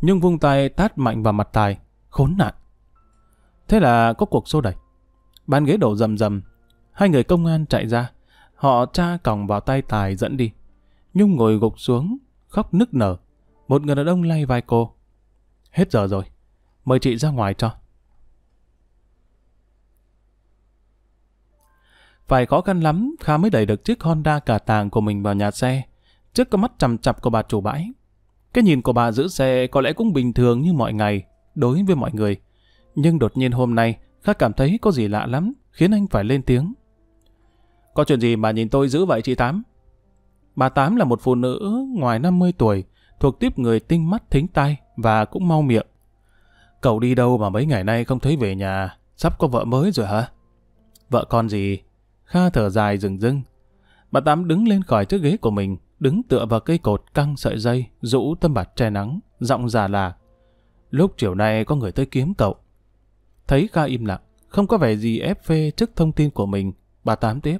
Nhung vung tay tát mạnh vào mặt Tài. Khốn nạn. Thế là có cuộc xô đẩy. Bàn ghế đổ rầm rầm. Hai người công an chạy ra. Họ cha còng vào tay Tài dẫn đi. Nhung ngồi gục xuống, khóc nức nở. Một người đàn ông lay vai cô. Hết giờ rồi, mời chị ra ngoài cho. Phải khó khăn lắm, Kha mới đẩy được chiếc Honda cả tàng của mình vào nhà xe, trước con mắt chằm chặp của bà chủ bãi. Cái nhìn của bà giữ xe có lẽ cũng bình thường như mọi ngày, đối với mọi người. Nhưng đột nhiên hôm nay, Kha cảm thấy có gì lạ lắm, khiến anh phải lên tiếng. Có chuyện gì mà nhìn tôi dữ vậy chị Tám? Bà Tám là một phụ nữ ngoài 50 tuổi, thuộc tiếp người tinh mắt thính tai và cũng mau miệng. Cậu đi đâu mà mấy ngày nay không thấy về nhà, sắp có vợ mới rồi hả? Vợ con gì? Kha thở dài rừng rưng. Bà Tám đứng lên khỏi chiếc ghế của mình, đứng tựa vào cây cột căng sợi dây, rũ tâm bạt che nắng, giọng già là. Lúc chiều nay có người tới kiếm cậu. Thấy Kha im lặng, không có vẻ gì ép phê trước thông tin của mình, bà Tám tiếp.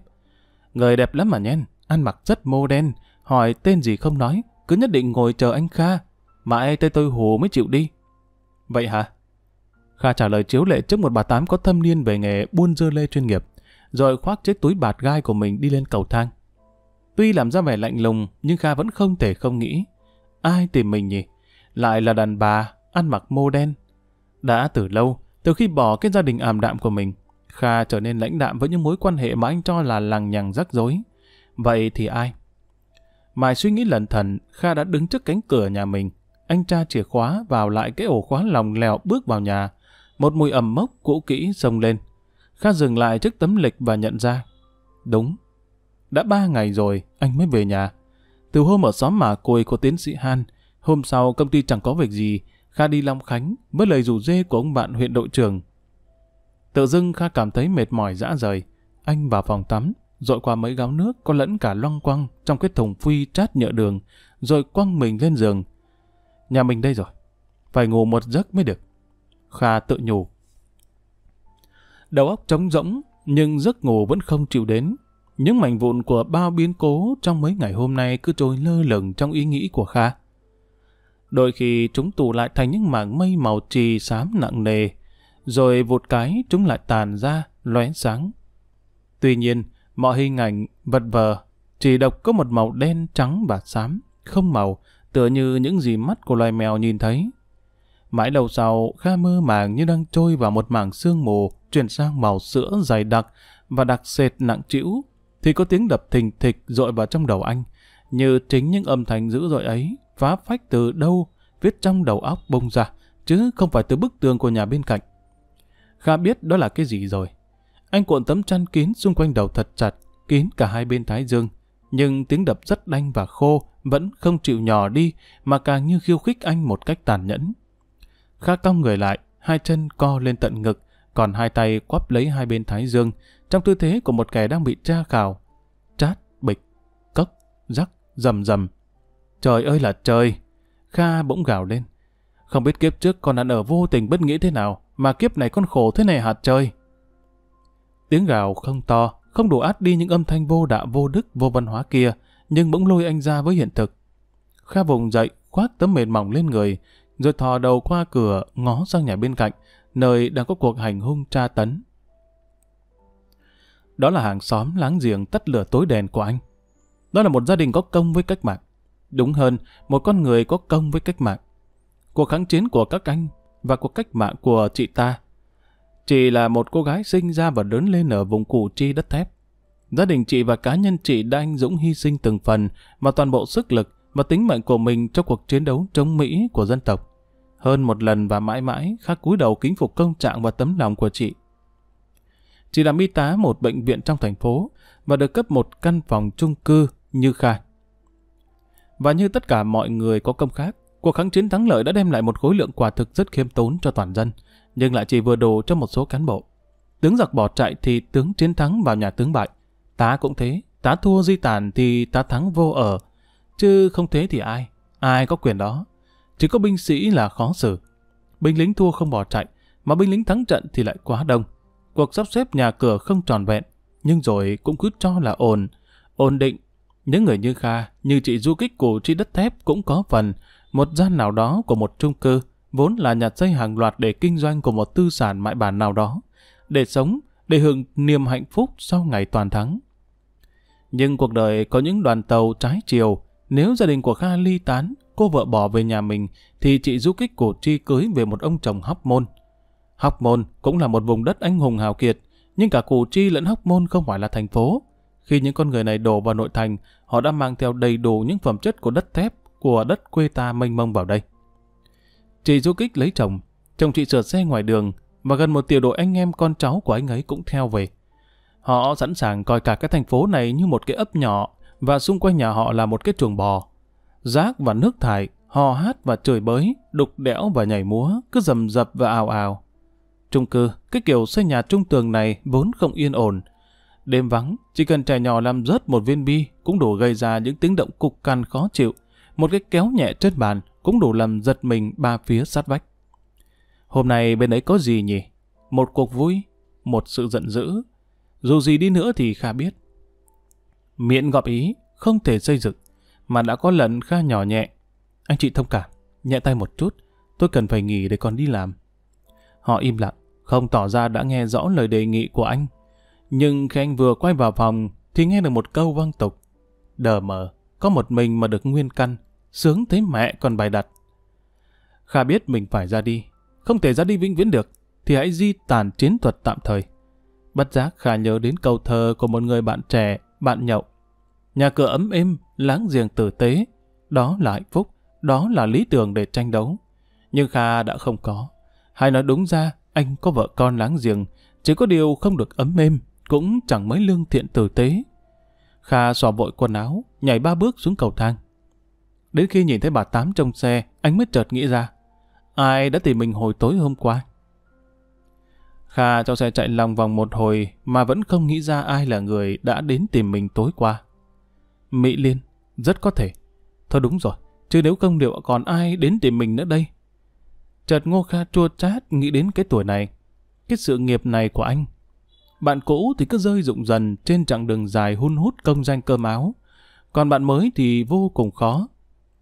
Người đẹp lắm mà nhen, ăn mặc rất mô đen, hỏi tên gì không nói, cứ nhất định ngồi chờ anh Kha. Mãi tới tôi hù mới chịu đi. Vậy hả? Kha trả lời chiếu lệ trước một bà tám có thâm niên về nghề buôn dưa lê chuyên nghiệp, rồi khoác chiếc túi bạt gai của mình đi lên cầu thang. Tuy làm ra vẻ lạnh lùng, nhưng Kha vẫn không thể không nghĩ. Ai tìm mình nhỉ? Lại là đàn bà, ăn mặc mô đen. Đã từ lâu, từ khi bỏ cái gia đình ảm đạm của mình, Kha trở nên lãnh đạm với những mối quan hệ mà anh cho là lằng nhằng rắc rối. Vậy thì ai? Mài suy nghĩ lần thần, Kha đã đứng trước cánh cửa nhà mình. Anh tra chìa khóa vào lại cái ổ khóa lòng lèo bước vào nhà. Một mùi ẩm mốc cũ kỹ sông lên. Kha dừng lại trước tấm lịch và nhận ra. Đúng. Đã ba ngày rồi, anh mới về nhà. Từ hôm ở xóm mà côi của tiến sĩ Han, hôm sau công ty chẳng có việc gì, Kha đi Long Khánh với lời rủ dê của ông bạn huyện đội trưởng Tự dưng Kha cảm thấy mệt mỏi dã rời. Anh vào phòng tắm, rồi qua mấy gáo nước có lẫn cả loang quăng trong cái thùng phi chát nhựa đường, rồi quăng mình lên giường. Nhà mình đây rồi, phải ngủ một giấc mới được. Kha tự nhủ. Đầu óc trống rỗng, nhưng giấc ngủ vẫn không chịu đến. Những mảnh vụn của bao biến cố trong mấy ngày hôm nay cứ trôi lơ lửng trong ý nghĩ của Kha. Đôi khi chúng tụ lại thành những mảng mây màu trì xám nặng nề, rồi vụt cái chúng lại tàn ra, lóe sáng. Tuy nhiên, mọi hình ảnh vật vờ chỉ độc có một màu đen trắng và xám, không màu, tựa như những gì mắt của loài mèo nhìn thấy. Mãi đầu sau, Kha mơ màng như đang trôi vào một mảng sương mù chuyển sang màu sữa dày đặc và đặc sệt nặng trĩu, thì có tiếng đập thình thịch dội vào trong đầu anh, như chính những âm thanh dữ dội ấy phá phách từ đâu viết trong đầu óc bông ra, chứ không phải từ bức tường của nhà bên cạnh. Kha biết đó là cái gì rồi. Anh cuộn tấm chăn kín xung quanh đầu thật chặt, kín cả hai bên thái dương. Nhưng tiếng đập rất đanh và khô vẫn không chịu nhỏ đi mà càng như khiêu khích anh một cách tàn nhẫn. Kha cong người lại, hai chân co lên tận ngực, còn hai tay quắp lấy hai bên thái dương, trong tư thế của một kẻ đang bị tra khảo. Chát, bịch, cốc, rắc, rầm rầm. Trời ơi là trời! Kha bỗng gào lên. Không biết kiếp trước con ăn ở vô tình bất nghĩ thế nào, mà kiếp này con khổ thế này hạt trời. Tiếng gào không to, không đủ át đi những âm thanh vô đạo vô đức vô văn hóa kia, nhưng bỗng lôi anh ra với hiện thực. Kha vùng dậy, khoác tấm mền mỏng lên người, rồi thò đầu qua cửa ngó sang nhà bên cạnh, nơi đang có cuộc hành hung tra tấn. Đó là hàng xóm láng giềng tắt lửa tối đèn của anh. Đó là một gia đình có công với cách mạng. Đúng hơn, một con người có công với cách mạng. Cuộc kháng chiến của các anh và cuộc cách mạng của chị ta. Chị là một cô gái sinh ra và lớn lên ở vùng củ chi đất thép. Gia đình chị và cá nhân chị đã anh dũng hy sinh từng phần và toàn bộ sức lực và tính mệnh của mình cho cuộc chiến đấu chống Mỹ của dân tộc. Hơn một lần và mãi mãi, Khắc cúi đầu kính phục công trạng và tấm lòng của chị. Chị làm y tá một bệnh viện trong thành phố và được cấp một căn phòng chung cư như khai. Và như tất cả mọi người có công khác, Cuộc kháng chiến thắng lợi đã đem lại một khối lượng quà thực rất khiêm tốn cho toàn dân, nhưng lại chỉ vừa đủ cho một số cán bộ. Tướng giặc bỏ chạy thì tướng chiến thắng vào nhà tướng bại. Tá cũng thế, tá thua di tản thì tá thắng vô ở. Chứ không thế thì ai? Ai có quyền đó? Chỉ có binh sĩ là khó xử. Binh lính thua không bỏ chạy, mà binh lính thắng trận thì lại quá đông. Cuộc sắp xếp nhà cửa không tròn vẹn, nhưng rồi cũng cứ cho là ổn, ổn định những người như Kha, như chị du kích cổ chi đất thép cũng có phần, một gian nào đó của một trung cư, vốn là nhà xây hàng loạt để kinh doanh của một tư sản mại bản nào đó, để sống, để hưởng niềm hạnh phúc sau ngày toàn thắng. Nhưng cuộc đời có những đoàn tàu trái chiều, nếu gia đình của Kha ly tán, cô vợ bỏ về nhà mình, thì chị du kích cổ chi cưới về một ông chồng hóc môn. Hóc môn cũng là một vùng đất anh hùng hào kiệt, nhưng cả Củ Chi lẫn Hóc Môn không phải là thành phố. Khi những con người này đổ vào nội thành, họ đã mang theo đầy đủ những phẩm chất của đất thép, của đất quê ta mênh mông vào đây. Chị du kích lấy chồng, chồng chị sửa xe ngoài đường, và gần một tiểu đội anh em con cháu của anh ấy cũng theo về. Họ sẵn sàng coi cả cái thành phố này như một cái ấp nhỏ, và xung quanh nhà họ là một cái chuồng bò. Rác và nước thải, hò hát và chửi bới, đục đẽo và nhảy múa, cứ dầm dập và ào ào. Trung cư, cái kiểu xây nhà trung tường này vốn không yên ổn, Đêm vắng, chỉ cần trẻ nhỏ làm rớt một viên bi cũng đủ gây ra những tiếng động cục cằn khó chịu. Một cái kéo nhẹ trên bàn cũng đủ làm giật mình ba phía sát vách. Hôm nay bên ấy có gì nhỉ? Một cuộc vui, một sự giận dữ. Dù gì đi nữa thì Kha biết. Miệng góp ý, không thể xây dựng, mà đã có lần Kha nhỏ nhẹ. Anh chị thông cảm, nhẹ tay một chút, tôi cần phải nghỉ để còn đi làm. Họ im lặng, không tỏ ra đã nghe rõ lời đề nghị của anh nhưng khi anh vừa quay vào phòng thì nghe được một câu vang tục. Đờ mờ, có một mình mà được nguyên căn, sướng thấy mẹ còn bài đặt. Kha biết mình phải ra đi, không thể ra đi vĩnh viễn được, thì hãy di tản chiến thuật tạm thời. Bất giác Kha nhớ đến câu thơ của một người bạn trẻ, bạn nhậu. Nhà cửa ấm êm, láng giềng tử tế, đó là hạnh phúc, đó là lý tưởng để tranh đấu. Nhưng Kha đã không có. Hay nói đúng ra, anh có vợ con láng giềng, chỉ có điều không được ấm êm, cũng chẳng mấy lương thiện tử tế. Kha xò vội quần áo, nhảy ba bước xuống cầu thang. Đến khi nhìn thấy bà Tám trong xe, anh mới chợt nghĩ ra. Ai đã tìm mình hồi tối hôm qua? Kha cho xe chạy lòng vòng một hồi mà vẫn không nghĩ ra ai là người đã đến tìm mình tối qua. Mỹ Liên, rất có thể. Thôi đúng rồi, chứ nếu không liệu còn ai đến tìm mình nữa đây? Chợt Ngô Kha chua chát nghĩ đến cái tuổi này, cái sự nghiệp này của anh bạn cũ thì cứ rơi rụng dần trên chặng đường dài hun hút công danh cơm áo. Còn bạn mới thì vô cùng khó.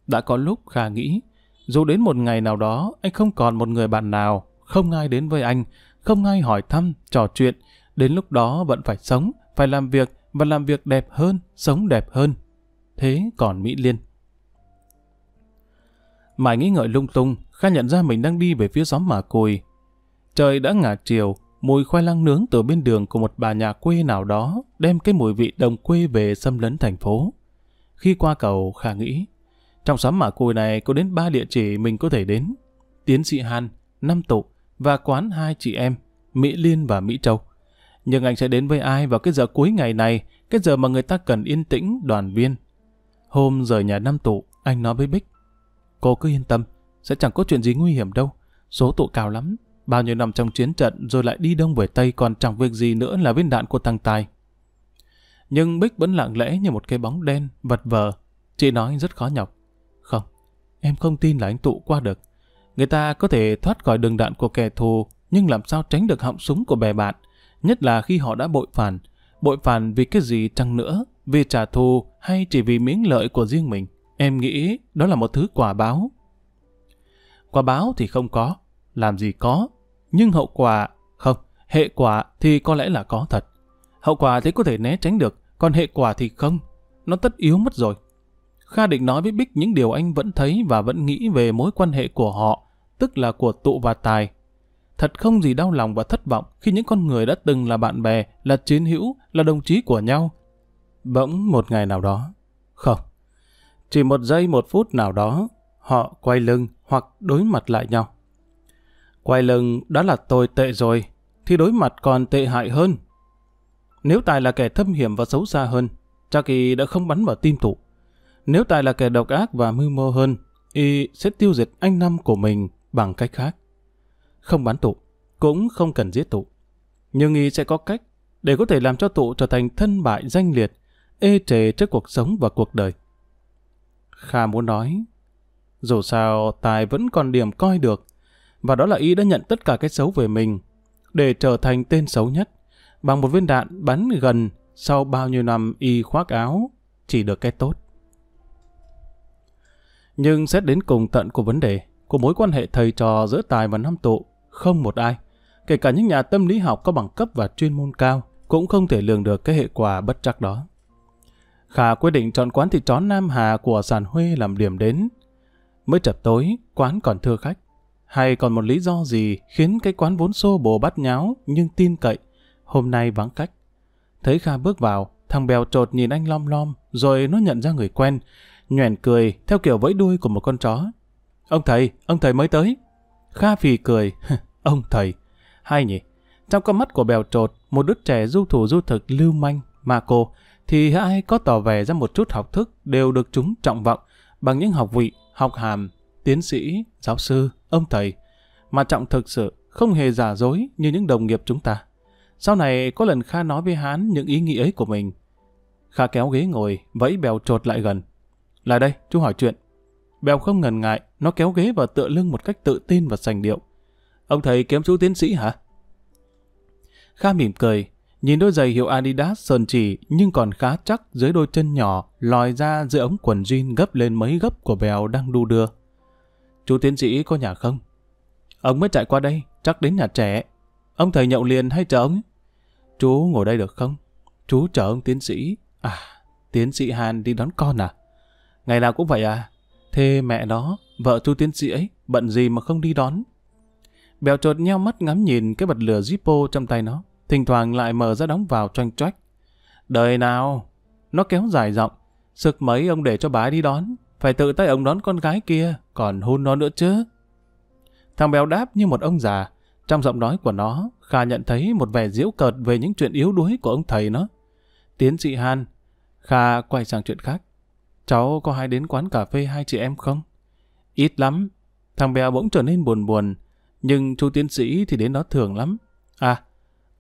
Đã có lúc Kha nghĩ, dù đến một ngày nào đó anh không còn một người bạn nào, không ai đến với anh, không ai hỏi thăm, trò chuyện, đến lúc đó vẫn phải sống, phải làm việc và làm việc đẹp hơn, sống đẹp hơn. Thế còn Mỹ Liên. Mãi nghĩ ngợi lung tung, Kha nhận ra mình đang đi về phía xóm mà cùi. Trời đã ngả chiều, mùi khoai lang nướng từ bên đường của một bà nhà quê nào đó đem cái mùi vị đồng quê về xâm lấn thành phố. Khi qua cầu, Khả nghĩ, trong xóm mả cùi này có đến ba địa chỉ mình có thể đến. Tiến sĩ Han, Năm Tụ và quán hai chị em, Mỹ Liên và Mỹ Châu. Nhưng anh sẽ đến với ai vào cái giờ cuối ngày này, cái giờ mà người ta cần yên tĩnh, đoàn viên. Hôm rời nhà Năm Tụ, anh nói với Bích, cô cứ yên tâm, sẽ chẳng có chuyện gì nguy hiểm đâu, số tụ cao lắm, Bao nhiêu năm trong chiến trận rồi lại đi đông về Tây còn chẳng việc gì nữa là viên đạn của thằng Tài. Nhưng Bích vẫn lặng lẽ như một cái bóng đen, vật vờ. Chị nói rất khó nhọc. Không, em không tin là anh tụ qua được. Người ta có thể thoát khỏi đường đạn của kẻ thù, nhưng làm sao tránh được họng súng của bè bạn, nhất là khi họ đã bội phản. Bội phản vì cái gì chăng nữa, vì trả thù hay chỉ vì miếng lợi của riêng mình. Em nghĩ đó là một thứ quả báo. Quả báo thì không có, làm gì có, nhưng hậu quả... Không, hệ quả thì có lẽ là có thật. Hậu quả thì có thể né tránh được, còn hệ quả thì không. Nó tất yếu mất rồi. Kha định nói với Bích những điều anh vẫn thấy và vẫn nghĩ về mối quan hệ của họ, tức là của tụ và tài. Thật không gì đau lòng và thất vọng khi những con người đã từng là bạn bè, là chiến hữu, là đồng chí của nhau. Bỗng một ngày nào đó, không, chỉ một giây một phút nào đó, họ quay lưng hoặc đối mặt lại nhau. Quay lưng đã là tôi tệ rồi, thì đối mặt còn tệ hại hơn. Nếu Tài là kẻ thâm hiểm và xấu xa hơn, cha kỳ đã không bắn vào tim tụ. Nếu Tài là kẻ độc ác và mưu mô hơn, y sẽ tiêu diệt anh năm của mình bằng cách khác. Không bắn tụ, cũng không cần giết tụ. Nhưng y sẽ có cách để có thể làm cho tụ trở thành thân bại danh liệt, ê trề trước cuộc sống và cuộc đời. Kha muốn nói, dù sao Tài vẫn còn điểm coi được, và đó là y đã nhận tất cả cái xấu về mình để trở thành tên xấu nhất. Bằng một viên đạn bắn gần sau bao nhiêu năm y khoác áo chỉ được cái tốt. Nhưng xét đến cùng tận của vấn đề, của mối quan hệ thầy trò giữa Tài và Nam Tụ, không một ai, kể cả những nhà tâm lý học có bằng cấp và chuyên môn cao, cũng không thể lường được cái hệ quả bất chắc đó. Khả quyết định chọn quán thịt chó Nam Hà của Sàn Huê làm điểm đến. Mới chập tối, quán còn thưa khách hay còn một lý do gì khiến cái quán vốn xô bồ bát nháo nhưng tin cậy, hôm nay vắng cách. Thấy Kha bước vào, thằng bèo trột nhìn anh lom lom, rồi nó nhận ra người quen, nhoẻn cười theo kiểu vẫy đuôi của một con chó. Ông thầy, ông thầy mới tới. Kha phì cười, ông thầy. Hay nhỉ, trong con mắt của bèo trột, một đứa trẻ du thủ du thực lưu manh, mà cô, thì ai có tỏ vẻ ra một chút học thức đều được chúng trọng vọng bằng những học vị, học hàm, tiến sĩ, giáo sư, ông thầy, mà Trọng thực sự không hề giả dối như những đồng nghiệp chúng ta. Sau này có lần Kha nói với Hán những ý nghĩ ấy của mình. Kha kéo ghế ngồi, vẫy bèo trột lại gần. Lại đây, chú hỏi chuyện. Bèo không ngần ngại, nó kéo ghế và tựa lưng một cách tự tin và sành điệu. Ông thầy kiếm chú tiến sĩ hả? Kha mỉm cười, nhìn đôi giày hiệu Adidas sơn chỉ nhưng còn khá chắc dưới đôi chân nhỏ lòi ra giữa ống quần jean gấp lên mấy gấp của Bèo đang đu đưa chú tiến sĩ có nhà không? Ông mới chạy qua đây, chắc đến nhà trẻ. Ông thầy nhậu liền hay chờ ông? Chú ngồi đây được không? Chú chờ ông tiến sĩ. À, tiến sĩ Hàn đi đón con à? Ngày nào cũng vậy à? Thế mẹ nó, vợ chú tiến sĩ ấy, bận gì mà không đi đón? Bèo trột nhau mắt ngắm nhìn cái bật lửa Zippo trong tay nó, thỉnh thoảng lại mở ra đóng vào choanh choách. Đời nào? Nó kéo dài giọng, sực mấy ông để cho bà đi đón phải tự tay ông đón con gái kia, còn hôn nó nữa chứ. Thằng béo đáp như một ông già, trong giọng nói của nó, Kha nhận thấy một vẻ diễu cợt về những chuyện yếu đuối của ông thầy nó. Tiến sĩ Han, Kha quay sang chuyện khác. Cháu có hay đến quán cà phê hai chị em không? Ít lắm. Thằng bèo bỗng trở nên buồn buồn, nhưng chú tiến sĩ thì đến đó thường lắm. À,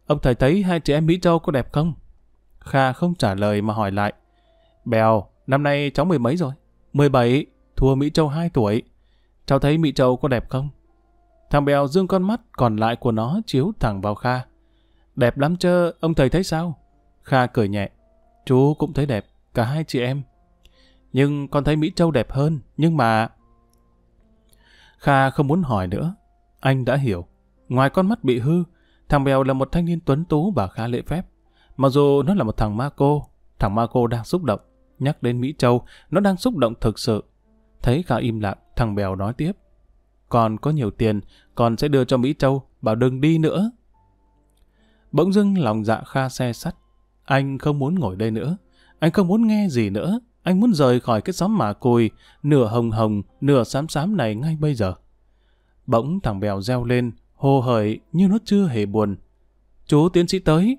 ông thầy thấy hai chị em Mỹ Châu có đẹp không? Kha không trả lời mà hỏi lại. Bèo, năm nay cháu mười mấy rồi? 17, thua Mỹ Châu 2 tuổi. Cháu thấy Mỹ Châu có đẹp không? Thằng Bèo dương con mắt còn lại của nó chiếu thẳng vào Kha. Đẹp lắm chơ, ông thầy thấy sao? Kha cười nhẹ. Chú cũng thấy đẹp, cả hai chị em. Nhưng con thấy Mỹ Châu đẹp hơn, nhưng mà... Kha không muốn hỏi nữa. Anh đã hiểu. Ngoài con mắt bị hư, thằng Bèo là một thanh niên tuấn tú và khá lễ phép. Mặc dù nó là một thằng ma cô, thằng ma cô đang xúc động. Nhắc đến Mỹ Châu, nó đang xúc động thực sự. Thấy Kha im lặng, thằng Bèo nói tiếp. Còn có nhiều tiền, còn sẽ đưa cho Mỹ Châu, bảo đừng đi nữa. Bỗng dưng lòng dạ Kha xe sắt. Anh không muốn ngồi đây nữa. Anh không muốn nghe gì nữa. Anh muốn rời khỏi cái xóm mà cùi, nửa hồng hồng, nửa xám xám này ngay bây giờ. Bỗng thằng Bèo reo lên, hồ hởi như nó chưa hề buồn. Chú tiến sĩ tới,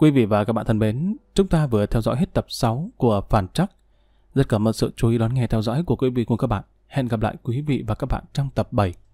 Quý vị và các bạn thân mến, chúng ta vừa theo dõi hết tập 6 của Phản Trắc. Rất cảm ơn sự chú ý đón nghe theo dõi của quý vị cùng các bạn. Hẹn gặp lại quý vị và các bạn trong tập 7.